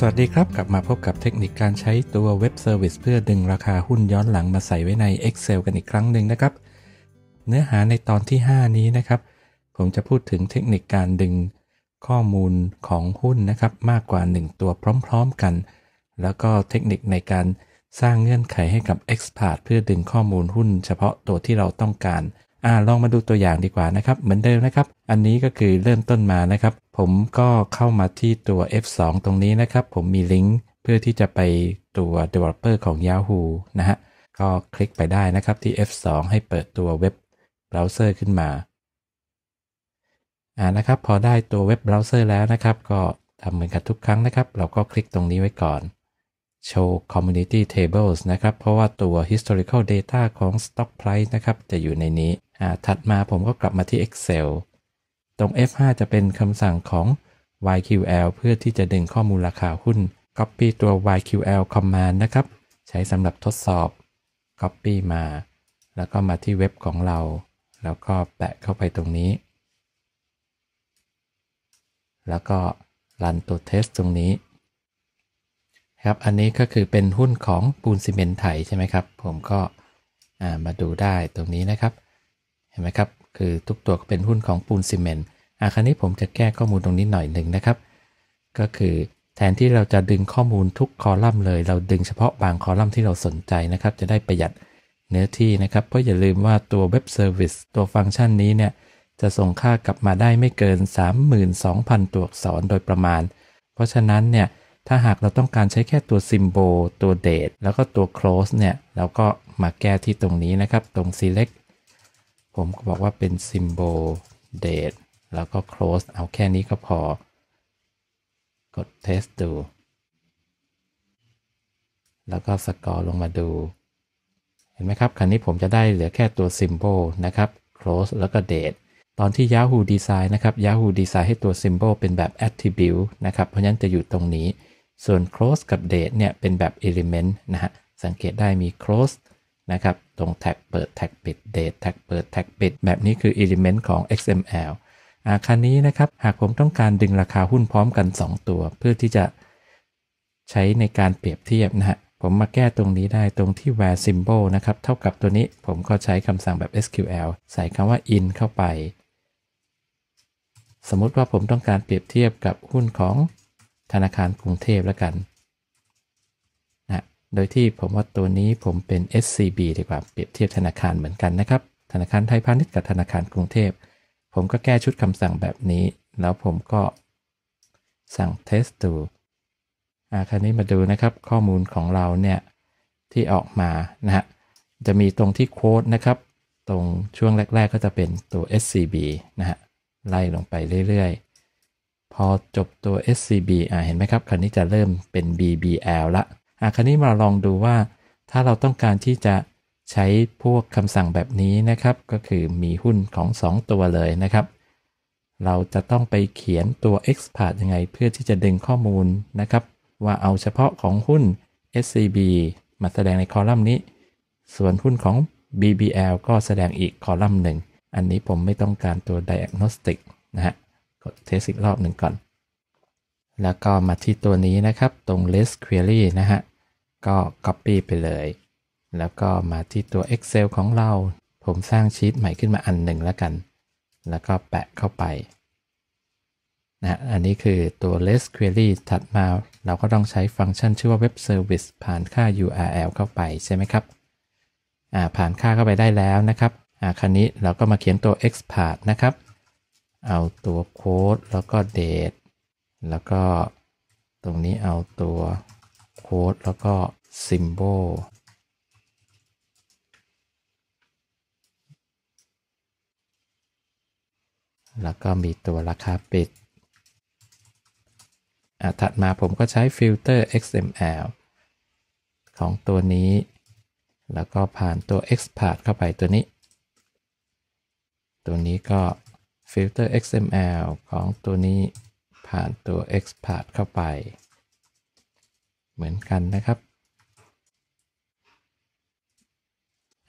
สวัสดีครับกลับมาพบกับเทคนิคการใช้ตัวเว็บเซอร์วิสเพื่อดึงราคาหุ้นย้อนหลังมาใส่ไว้ใน Excel กันอีกครั้งหนึ่งนะครับ เนื้อหาในตอนที่ 5 นี้นะครับ ผมจะพูดถึงเทคนิคการดึงข้อมูลของหุ้นนะครับ มากกว่า 1 ตัวพร้อมๆกัน แล้วก็เทคนิคในการสร้างเงื่อนไขให้กับ Expert เพื่อดึงข้อมูลหุ้น เฉพาะตัวที่เราต้องการอ่าลองมาดูตัวอย่างดีกว่านะครับ เหมือนเดิมนะครับ อันนี้ก็คือเริ่มต้นมานะครับ ผมก็เข้ามาที่ตัว F2 ตรงนี้นะครับ ผมมีลิงก์เพื่อที่จะไปตัว developer ของ Yahoo นะฮะก็คลิกไปได้นะครับที่ F2 ให้เปิดตัวเว็บเบราว์เซอร์ขึ้นมาอ่านะครับพอได้ตัวเว็บเบราว์เซอร์แล้วนะครับ ก็ทำเหมือนกันทุกครั้งนะครับ เราก็คลิกตรงนี้ไว้ก่อน Show Community Tables นะครับเพราะว่าตัว Historical Data ของ Stock Price นะครับจะอยู่ในนี้ถัดมาผมก็กลับมาที่ Excel ตรง F5 จะเป็นคำสั่งของ YQL เพื่อที่จะดึงข้อมูลราคาหุ้น Copy ตัว YQL command นะครับ ใช้สำหรับทดสอบ Copy มา แล้วก็มาที่เว็บของเรา แล้วก็แปะเข้าไปตรงนี้ แล้วก็รันตัวเทสตรงนี้ครับอันนี้ก็คือเป็นหุ้นของปูนซีเมนต์ไทยใช่ไหมครับ ผมก็มาดูได้ตรงนี้นะครับห็นไหมครับ คือทุกตัวเป็นหุ้นของปูนซีเมนต์อ่ะคราวนี้ผมจะแก้ข้อมูลตรงนี้หน่อยหนึ่งนะครับ ก็คือแทนที่เราจะดึงข้อมูลทุกคอลัมน์เลย เราดึงเฉพาะบางคอลัมน์ที่เราสนใจนะครับ จะได้ประหยัดเนื้อที่นะครับ เพราะอย่าลืมว่าตัวเว็บเซอร์วิสตัวฟังก์ชันนี้เนี่ยจะส่งค่ากลับมาได้ไม่เกิน 32,000 ตัวอักษรโดยประมาณ เพราะฉะนั้นเนี่ยถ้าหากเราต้องการใช้แค่ตัวซิมโบลตัวเดทแล้วก็ตัวคลอสเนี่ยเราก็มาแก้ที่ตรงนี้นะครับตรง select ผมก็บอกว่าเป็น symbol date แล้วก็ close เอาแค่นี้ก็พอ กด test ดูแล้วก็สกอร์ลงมาดู เห็นไหมครับ คันนี้ผมจะได้เหลือแค่ตัว symbol นะครับ close แล้วก็ date ตอนที่ Yahoo Design นะครับ Yahoo Design ให้ตัว symbol เป็นแบบ attribute นะครับ เพราะฉะนั้นจะอยู่ตรงนี้ ส่วน close กับ date เนี่ย เป็นแบบ element นะฮะสังเกตได้มี close นะครับ ตรงแท็กเปิดแท็กปิด date แท็กเปิดแท็กปิดแบบนี้คือ element ของ XML อาคารนี้นะครับ หากผมต้องการดึงราคาหุ้นพร้อมกัน 2 ตัว เพื่อที่จะใช้ในการเปรียบเทียบนะฮะ ผมมาแก้ตรงนี้ได้ตรงที่ where symbol นะครับ เท่ากับตัวนี้ผมก็ใช้คำสั่งแบบ SQL ใส่คำว่า in เข้าไป สมมติว่าผมต้องการเปรียบเทียบกับหุ้นของธนาคารกรุงเทพแล้วกันโดยที่ผมว่าตัวนี้ผมเป็น SCB ดีกว่าเปรียบเทียบธนาคารเหมือนกันนะครับธนาคารไทยพาณิชย์กับธนาคารกรุงเทพ ผมก็แก้ชุดคำสั่งแบบนี้ แล้วผมก็สั่งทสต์ดูอาคราวนี้มาดูนะครับข้อมูลของเราเนี่ยที่ออกมานะฮะจะมีตรงที่โค้ดนะครับ ตรงช่วงแรก ๆ ก็จะเป็นตัว SCB นะฮะไล่ลงไปเรื่อยๆ พอจบตัว SCB อ่าเห็นไหมครับ คราวนี้จะเริ่มเป็น BBL ละอ่ะคันนี้มาลองดูว่าถ้าเราต้องการที่จะใช้พวกคำสั่งแบบนี้นะครับ ก็คือมีหุ้นของ 2 ตัวเลยนะครับ เราจะต้องไปเขียนตัว XPath ยังไงเพื่อที่จะดึงข้อมูลนะครับ ว่าเอาเฉพาะของหุ้น SCB มาแสดงในคอลัมน์นี้ ส่วนหุ้นของ BBL ก็แสดงอีกคอลัมน์หนึ่ง อันนี้ผมไม่ต้องการตัว Diagnostic นะฮะกดเทสอีกรอบหนึ่งก่อนแล้วก็มาที่ตัวนี้นะครับ ตรง list query นะฮะ ก็ copy ไปเลย แล้วก็มาที่ตัว Excel ของเรา ผมสร้างชีตใหม่ขึ้นมาอันหนึ่งแล้วกัน แล้วก็แปะเข้าไป นะ อันนี้คือตัว list query ถัดมา เราก็ต้องใช้ฟังก์ชันชื่อว่า web service ผ่านค่า URL เข้าไปใช่ไหมครับผ่านค่าเข้าไปได้แล้วนะครับ อ่าคันี้เราก็มาเขียนตัว e x p r t นะครับ เอาตัวโค้ดแล้วก็ date แล้วก็ตรงนี้เอาตัวโค้ดแล้วก็ซิมโบลแล้วก็มีตัวราคาปิด ถัดมาผมก็ใช้ฟิลเตอร์ XML ของตัวนี้ แล้วก็ผ่านตัว export เข้าไปตัวนี้ ตัวนี้ก็ฟิลเตอร์ XML ของตัวนี้ผ่านตัว export เข้าไป เหมือนกันนะครับ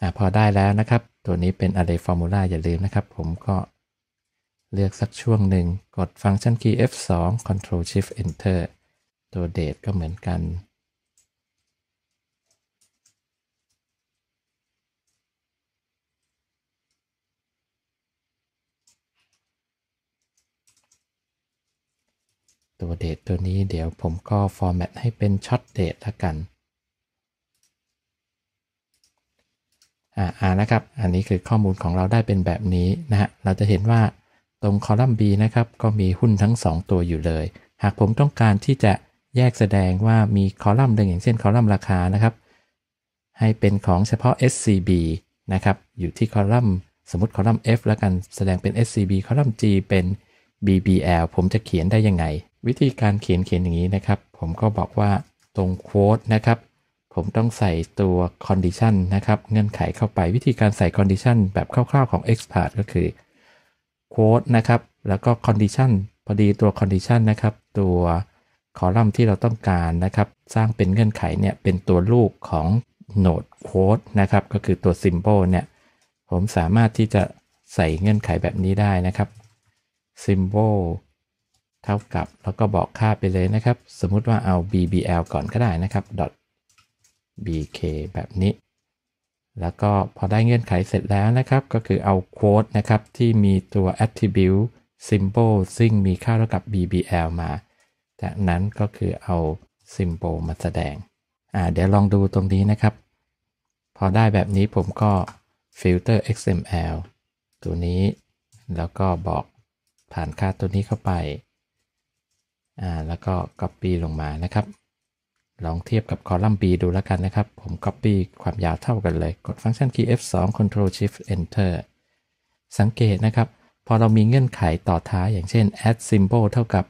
อพอได้แล้วนะครับ ตัวนี้เป็น array formula อย่าลืมนะครับ ผมก็เลือกสักช่วงหนึ่งกดฟังก์ชันคีย์ F2 Control Shift Enter ตัว date ก็เหมือนกันตัวเดทตัวนี้เดี๋ยวผมก็ฟอร์แมตให้เป็นช็อตเดทละกัน อ่านะครับ อันนี้คือข้อมูลของเราได้เป็นแบบนี้นะฮะ เราจะเห็นว่าตรงคอลัมน์ B นะครับ ก็มีหุ้นทั้ง 2 ตัวอยู่เลย หากผมต้องการที่จะแยกแสดงว่ามีคอลัมน์หนึ่งอย่างเช่นคอลัมน์ราคานะครับ ให้เป็นของเฉพาะ SCB นะครับ อยู่ที่คอลัมน์ สมมติคอลัมน์ F แล้วกัน แสดงเป็น SCB คอลัมน์ G เป็น BBL ผมจะเขียนได้ยังไงวิธีการเขียนเขียนอย่างนี้นะครับ ผมก็บอกว่าตรงโค้ดนะครับ ผมต้องใส่ตัว condition นะครับ เงื่อนไขเข้าไปวิธีการใส่ condition แบบคร่าวๆของ expert ก็คือโค้ดนะครับ แล้วก็ condition พอดีตัว condition นะครับตัว คอลัมน์ที่เราต้องการนะครับ สร้างเป็นเงื่อนไขเนี่ยเป็นตัวลูกของโนดโค้ดนะครับก็คือตัว symbol เนี่ยผมสามารถที่จะใส่เงื่อนไขแบบนี้ได้นะครับ symbol เท่ากับแล้วก็บอกค่าไปเลยนะครับ สมมุติว่าเอา bbl ก่อนก็ได้นะครับ bk แบบนี้ แล้วก็พอได้เงื่อนไขเสร็จแล้วนะครับ ก็คือเอาโค้ดนะครับที่มีตัว attribute symbol ซึ่งมีค่าเท่ากับ bbl มา จากนั้นก็คือเอา symbol มาแสดงอ่าเดี๋ยวลองดูตรงนี้นะครับ พอได้แบบนี้ผมก็ filter xml ตัวนี้แล้วก็บอกผ่านค่าตัวนี้เข้าไปอ่าแล้วก็ Copy ลงมานะครับ ลองเทียบกับคอลัมน์ B ดูแล้วกันนะครับ ผม Copy ความยาวเท่ากันเลย กดฟังก์ชันคีย์ F2 Control Shift Enter สังเกตนะครับ พอเรามีเงื่อนไขต่อท้ายอย่างเช่น add symbol เท่ากับ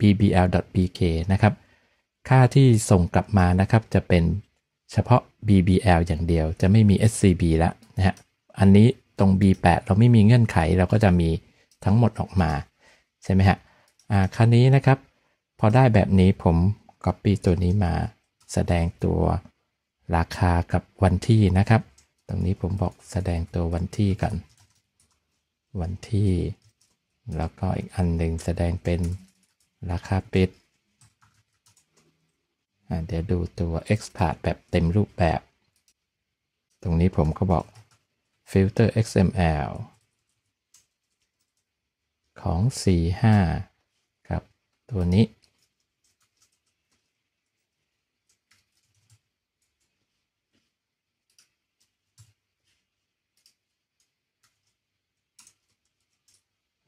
bbl.bk นะครับ ค่าที่ส่งกลับมานะครับ จะเป็นเฉพาะ bbl อย่างเดียวจะไม่มี scb ละนะฮะอันนี้ตรง b8 เราไม่มีเงื่อนไข เราก็จะมีทั้งหมดออกมา ใช่ไหมฮะอ่าคราวนี้นะครับพอได้แบบนี้ผม Copy ตัวนี้มาแสดงตัวราคากับวันที่นะครับ ตรงนี้ผมบอกแสดงตัววันที่กัน วันที่ แล้วก็อีกอันหนึ่งแสดงเป็นราคาปิด เดี๋ยวดูตัว Export แบบเต็มรูปแบบ ตรงนี้ผมก็บอก Filter XML ของ 45 กับตัวนี้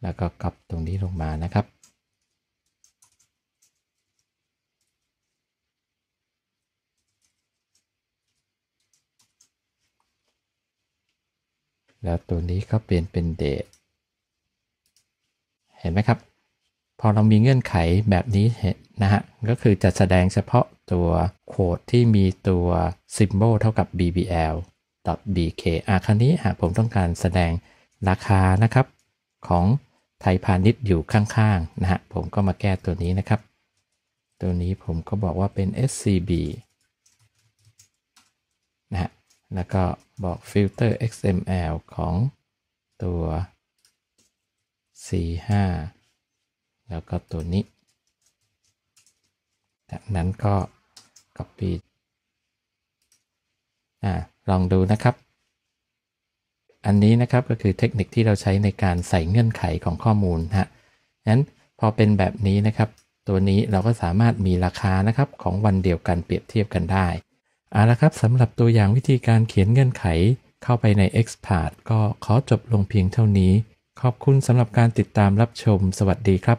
แล้วก็กลับตรงนี้ลงมานะครับ แล้วตัวนี้ก็เปลี่ยนเป็นเดทเห็นไหมครับ พอเรามีเงื่อนไขแบบนี้นะฮะ ก็คือจะแสดงเฉพาะตัวโคดที่มีตัว ซิมโบลเท่ากับ bbl .bk อ่ะคราวนี้หากผมต้องการแสดงราคานะครับของทยพาณิชย์อยู่ข้างๆนะฮะผมก็มาแก้ตัวนี้นะครับ ตัวนี้ผมก็บอกว่าเป็น scb นะฮะแล้วก็บอกฟิลเตอร์ xml ของตัว c5 แล้วก็ตัวนี้จากนั้นก็ copy อ่าลองดูนะครับอันนี้นะครับก็คือเทคนิคที่เราใช้ในการใส่เงื่อนไขของข้อมูลฮะนั้นพอเป็นแบบนี้นะครับ ตัวนี้เราก็สามารถมีราคานะครับ ของวันเดียวกันเปรียบเทียบกันได้เอาละครับสำหรับตัวอย่างวิธีการเขียนเงื่อนไขเข้าไปใน e x p a t ก็ขอจบลงเพียงเท่านี้ ขอบคุณสำหรับการติดตามรับชมสวัสดีครับ